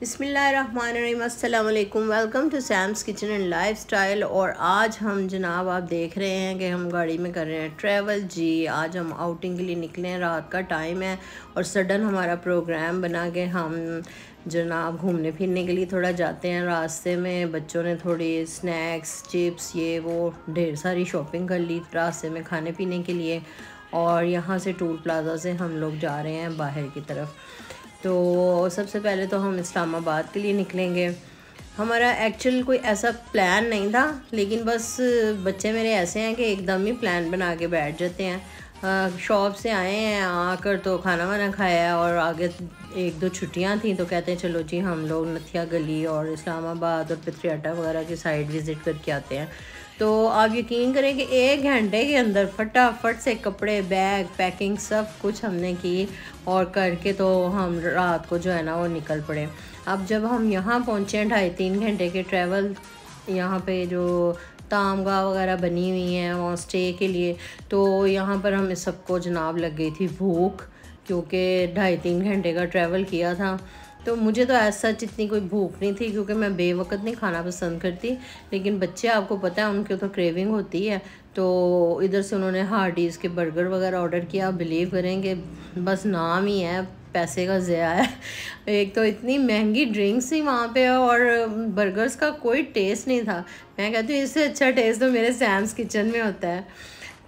बसमिलकुम welcome to Sam's kitchen and lifestyle और आज हम जनाब आप देख रहे हैं कि हम गाड़ी में कर रहे हैं ट्रैवल जी आज हम आउटिंग के लिए निकले हैं रात का टाइम है और सडन हमारा प्रोग्राम बना के हम जनाब घूमने फिरने के लिए थोड़ा जाते हैं रास्ते में बच्चों ने थोड़ी स्नैक्स चिप्स ये वो ढेर सारी शॉपिंग कर ली रास्ते में खाने पीने के लिए और यहाँ से टूल प्लाजा से हम लोग जा रहे हैं बाहर की तरफ तो सबसे पहले तो हम इस्लामाबाद के लिए निकलेंगे हमारा एक्चुअल कोई ऐसा प्लान नहीं था लेकिन बस बच्चे मेरे ऐसे हैं कि एकदम ही प्लान बना के बैठ जाते हैं शॉप से आए हैं आकर तो खाना वाना खाया और आगे एक दो छुट्टियां थी तो कहते हैं चलो जी हम लोग नथिया गली और इस्लामाबाद और पित्रियाटा वगैरह की साइड विज़िट करके आते हैं तो आप यकीन करें कि एक घंटे के अंदर फटाफट से कपड़े बैग पैकिंग सब कुछ हमने की और करके तो हम रात को जो है ना वो निकल पड़े अब जब हम यहाँ पहुँचे ढाई तीन घंटे के ट्रैवल यहाँ पे जो तामगा वगैरह बनी हुई हैं वहाँ स्टे के लिए तो यहाँ पर हमें सबको जनाब लग गई थी भूख क्योंकि ढाई तीन घंटे का ट्रैवल किया था तो मुझे तो एज सच इतनी कोई भूख नहीं थी क्योंकि मैं बेवकत नहीं खाना पसंद करती लेकिन बच्चे आपको पता है उनके तो क्रेविंग होती है तो इधर से उन्होंने हार्डीज़ के बर्गर वगैरह ऑर्डर किया बिलीव करेंगे बस नाम ही है पैसे का ज़या है एक तो इतनी महंगी ड्रिंक्स ही वहाँ पे और बर्गर्स का कोई टेस्ट नहीं था मैं कहती हूँ इससे अच्छा टेस्ट तो मेरे सैम्स किचन में होता है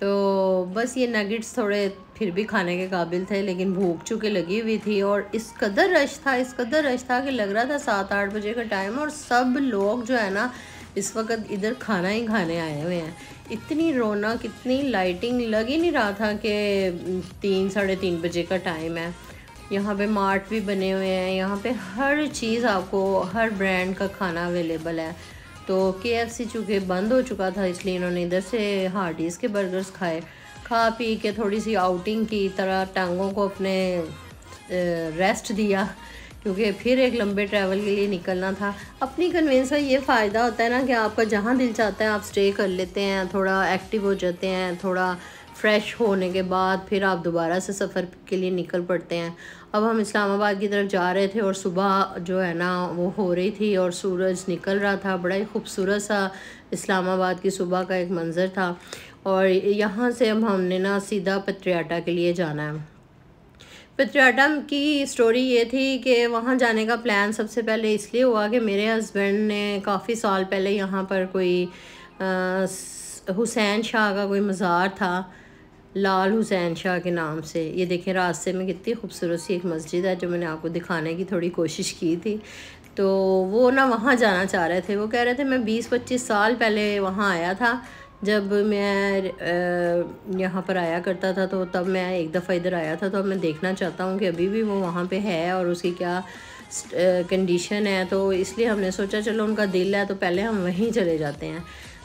तो बस ये नगेट्स थोड़े फिर भी खाने के काबिल थे लेकिन भूख चुके लगी हुई थी और इस कदर रश था इस कदर रश था कि लग रहा था सात आठ बजे का टाइम और सब लोग जो है ना इस वक्त इधर खाना ही खाने आए हुए हैं इतनी रौनक इतनी लाइटिंग लग ही नहीं रहा था कि तीन साढ़े तीन बजे का टाइम है यहाँ पे मार्ट भी बने हुए हैं यहाँ पे हर चीज़ आपको हर ब्रांड का खाना अवेलेबल है तो के एफ सी चूँकि बंद हो चुका था इसलिए इन्होंने इधर से हार्डीज़ के बर्गर्स खाए खा पी के थोड़ी सी आउटिंग की तरह टांगों को अपने रेस्ट दिया क्योंकि फिर एक लंबे ट्रैवल के लिए निकलना था अपनी कन्वेंस का ये फ़ायदा होता है ना कि आपका जहाँ दिल चाहता है आप स्टे कर लेते हैं थोड़ा एक्टिव हो जाते हैं थोड़ा फ्रेश होने के बाद फिर आप दोबारा से सफ़र के लिए निकल पड़ते हैं अब हम इस्लामाबाद की तरफ जा रहे थे और सुबह जो है ना वो हो रही थी और सूरज निकल रहा था बड़ा ही खूबसूरत सा इस्लामाबाद की सुबह का एक मंज़र था और यहाँ से अब हमने ना सीधा पत्रियाटा के लिए जाना है पत्रियाटा की स्टोरी ये थी कि वहाँ जाने का प्लान सबसे पहले इसलिए हुआ कि मेरे हस्बैंड ने काफ़ी साल पहले यहाँ पर कोई हुसैन शाह का कोई मज़ार था लाल हुसैन शाह के नाम से ये देखें रास्ते में कितनी खूबसूरत सी एक मस्जिद है जो मैंने आपको दिखाने की थोड़ी कोशिश की थी तो वो ना वहाँ जाना चाह रहे थे वो कह रहे थे मैं बीस पच्चीस साल पहले वहाँ आया था जब मैं यहाँ पर आया करता था तो तब मैं एक दफ़ा इधर आया था तो अब मैं देखना चाहता हूँ कि अभी भी वो वहाँ पे है और उसकी क्या कंडीशन है तो इसलिए हमने सोचा चलो उनका दिल है तो पहले हम वहीं चले जाते हैं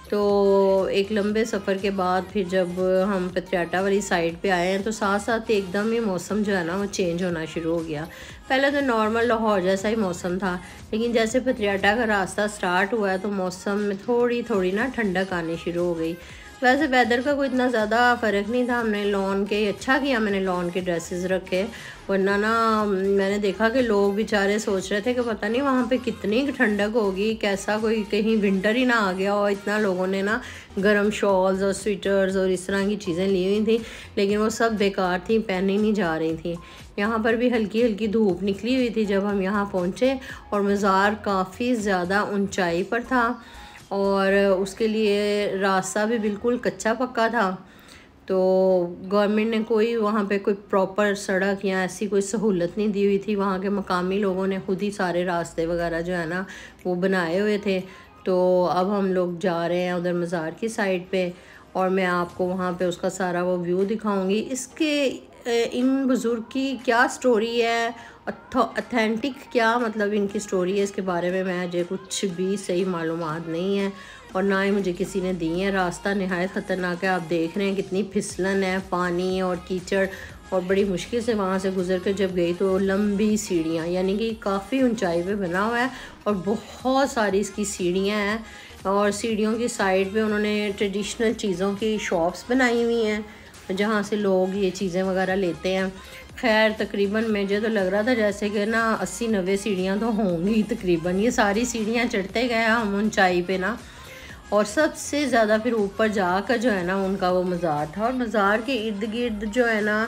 तो एक लंबे सफ़र के बाद फिर जब हम पत्रियाटा वाली साइड पे आए हैं तो साथ साथ एकदम ही मौसम जो है ना वो चेंज होना शुरू हो गया पहले तो नॉर्मल लाहौर जैसा ही मौसम था लेकिन जैसे पत्रियाटा का रास्ता स्टार्ट हुआ है तो मौसम में थोड़ी थोड़ी ना ठंडक आनी शुरू हो गई वैसे वेदर का कोई इतना ज़्यादा फ़र्क नहीं था हमने लॉन के अच्छा किया मैंने लॉन के ड्रेसेस रखे वरना ना मैंने देखा कि लोग बेचारे सोच रहे थे कि पता नहीं वहाँ पे कितनी ठंडक होगी कैसा कोई कहीं विंटर ही ना आ गया और इतना लोगों ने ना गर्म शॉल्स और स्वेटर्स और इस तरह की चीज़ें ली हुई थी लेकिन वो सब बेकार थी पहनी नहीं जा रही थी यहाँ पर भी हल्की हल्की धूप निकली हुई थी जब हम यहाँ पहुँचे और मज़ार काफ़ी ज़्यादा ऊँचाई पर था और उसके लिए रास्ता भी बिल्कुल कच्चा पक्का था तो गवर्नमेंट ने कोई वहाँ पे कोई प्रॉपर सड़क या ऐसी कोई सहूलत नहीं दी हुई थी वहाँ के मकामी लोगों ने खुद ही सारे रास्ते वगैरह जो है ना वो बनाए हुए थे तो अब हम लोग जा रहे हैं उधर मज़ार की साइड पे और मैं आपको वहाँ पे उसका सारा वो व्यू दिखाऊंगी इसके इन बुज़ुर्ग की क्या स्टोरी है अथेंटिक क्या मतलब इनकी स्टोरी है इसके बारे में मैं मुझे कुछ भी सही मालूम नहीं है और ना ही मुझे किसी ने दी है रास्ता नहायत ख़तरनाक है आप देख रहे हैं कितनी फिसलन है पानी और कीचड़ और बड़ी मुश्किल से वहाँ से गुजर कर जब गई तो लंबी सीढ़ियाँ यानी कि काफ़ी ऊंचाई पे बना हुआ है और बहुत सारी इसकी सीढ़ियाँ हैं और सीढ़ियों की साइड पे उन्होंने ट्रेडिशनल चीज़ों की शॉप्स बनाई हुई हैं जहाँ से लोग ये चीज़ें वगैरह लेते हैं खैर तकरीबन मुझे तो लग रहा था जैसे कि ना अस्सी नबे सीढ़ियाँ तो होंगी तकरीबन ये सारी सीढ़ियाँ चढ़ते गए हम ऊंचाई पे ना और सबसे ज़्यादा फिर ऊपर जाकर जो है ना उनका वो मज़ार था और मज़ार के इर्द गिर्द जो है ना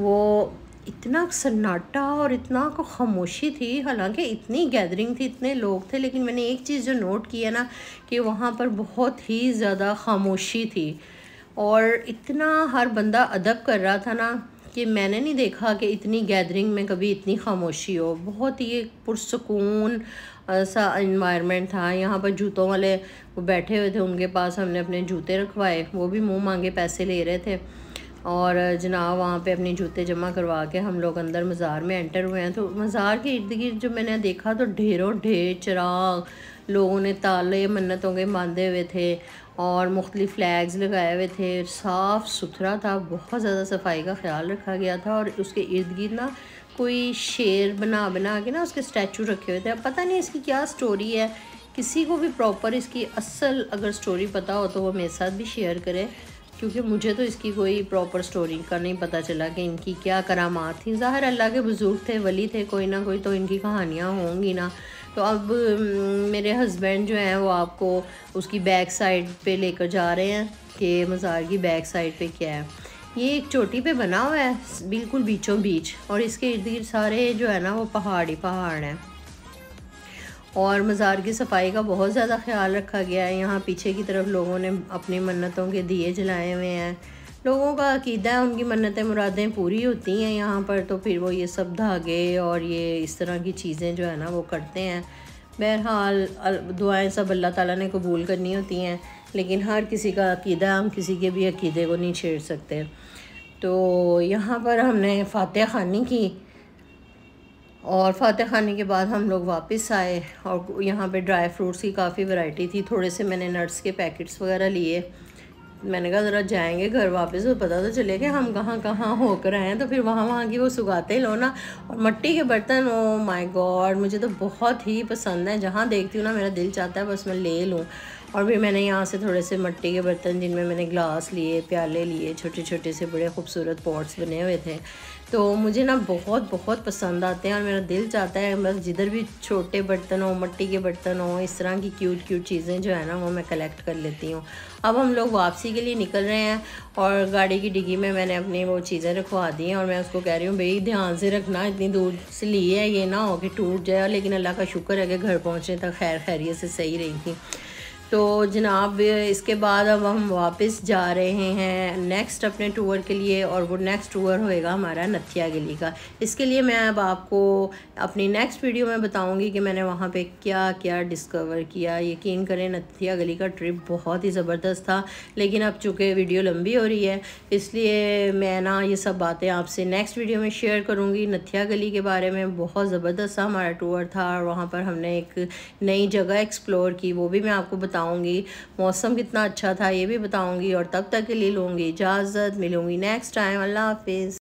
वो इतना सन्नाटा और इतना को खामोशी थी हालांकि इतनी गैदरिंग थी इतने लोग थे लेकिन मैंने एक चीज़ जो नोट की है ना कि वहाँ पर बहुत ही ज़्यादा खामोशी थी और इतना हर बंदा अदब कर रहा था ना कि मैंने नहीं देखा कि इतनी गैदरिंग में कभी इतनी खामोशी हो बहुत ही पुरसकून सा इन्वायरमेंट था यहाँ पर जूतों वाले वो बैठे हुए थे उनके पास हमने अपने जूते रखवाए वो भी मुँह मांगे पैसे ले रहे थे और जनाब वहाँ पे अपने जूते जमा करवा के हम लोग अंदर मज़ार में एंटर हुए हैं तो मज़ार के इर्द गिर्द जो मैंने देखा तो ढेरों ढेर चिराग लोगों ने ताले मन्नतों के बांधे हुए थे और मुख्तलि फ्लैग्स लगाए हुए थे साफ़ सुथरा था बहुत ज़्यादा सफाई का ख्याल रखा गया था और उसके इर्द गिर्द ना कोई शेर बना बना के ना उसके स्टैचू रखे हुए थे अब पता नहीं इसकी क्या स्टोरी है किसी को भी प्रॉपर इसकी असल अगर स्टोरी पता हो तो वो मेरे साथ भी शेयर करे क्योंकि मुझे तो इसकी कोई प्रॉपर स्टोरी का नहीं पता चला कि इनकी क्या करामात थी ज़ाहिर अल्लाह के बुज़ुर्ग थे वली थे कोई ना कोई तो इनकी कहानियाँ होंगी ना तो अब मेरे हस्बैंड जो हैं वो आपको उसकी बैक साइड पे लेकर जा रहे हैं कि मज़ार की बैक साइड पे क्या है ये एक चोटी पे बना हुआ है बिल्कुल बीचों बीच और इसके इर्द गिर्द सारे जो है ना वो पहाड़ ही पहाड़ हैं और मज़ार की सफाई का बहुत ज़्यादा ख्याल रखा गया है यहाँ पीछे की तरफ लोगों ने अपनी मन्नतों के दिए जलाए हुए हैं लोगों का अकीदा है उनकी मन्नतें मुरादें पूरी होती हैं यहाँ पर तो फिर वो ये सब धागे और ये इस तरह की चीज़ें जो है ना वो करते हैं बहरहाल दुआएं सब अल्लाह ताला ने कबूल करनी होती हैं लेकिन हर किसी का अकीदा हम किसी के भी अकीदे को नहीं छेड़ सकते तो यहाँ पर हमने फ़ातह खानी की और फ़ातह खानी के बाद हम लोग वापस आए और यहाँ पे ड्राई फ्रूट्स की काफ़ी वैरायटी थी थोड़े से मैंने नट्स के पैकेट्स वगैरह लिए मैंने कहा ज़रा जाएंगे घर वापस तो पता तो चले कि हम कहाँ कहाँ होकर आए हैं तो फिर वहाँ वहाँ की वो सुखाते ही लो ना और मट्टी के बर्तन ओ माय गॉड मुझे तो बहुत ही पसंद है जहाँ देखती हूँ ना मेरा दिल चाहता है बस मैं ले लूँ और भी मैंने यहाँ से थोड़े से मट्टी के बर्तन जिनमें मैंने ग्लास लिए प्याले लिए छोटे छोटे से बड़े खूबसूरत पॉट्स बने हुए थे तो मुझे ना बहुत बहुत पसंद आते हैं और मेरा दिल चाहता है बस जिधर भी छोटे बर्तन हो मट्टी के बर्तन हो इस तरह की क्यूट क्यूट चीज़ें जो है ना वो मैं कलेक्ट कर लेती हूँ अब हम लोग वापसी के लिए निकल रहे हैं और गाड़ी की डिग्गी में मैंने अपनी वो चीज़ें रखवा दी हैं और मैं उसको कह रही हूँ भाई ध्यान से रखना इतनी दूर से ली है ये ना हो कि टूट जाए लेकिन अल्लाह का शुक्र है कि घर पहुँचने तक तो खैर खैरियत से सही रही थी तो जनाब इसके बाद अब हम वापस जा रहे हैं नेक्स्ट अपने टूर के लिए और वो नेक्स्ट टूर होएगा हमारा नथिया गली का इसके लिए मैं अब आपको अपनी नेक्स्ट वीडियो में बताऊंगी कि मैंने वहाँ पे क्या क्या डिस्कवर किया यकीन करें नथिया गली का ट्रिप बहुत ही ज़बरदस्त था लेकिन अब चूँकि वीडियो लंबी हो रही है इसलिए मैं ना ये सब बातें आपसे नेक्स्ट वीडियो में शेयर करूँगी नथिया गली के बारे में बहुत ज़बरदस्त हमारा टूर था और वहाँ पर हमने एक नई जगह एक्सप्लोर की वो भी मैं आपको बता बताऊंगी मौसम कितना अच्छा था ये भी बताऊंगी और तब तक के लिए लूँगी इजाज़त मिलूंगी नेक्स्ट टाइम अल्लाह हाफिज़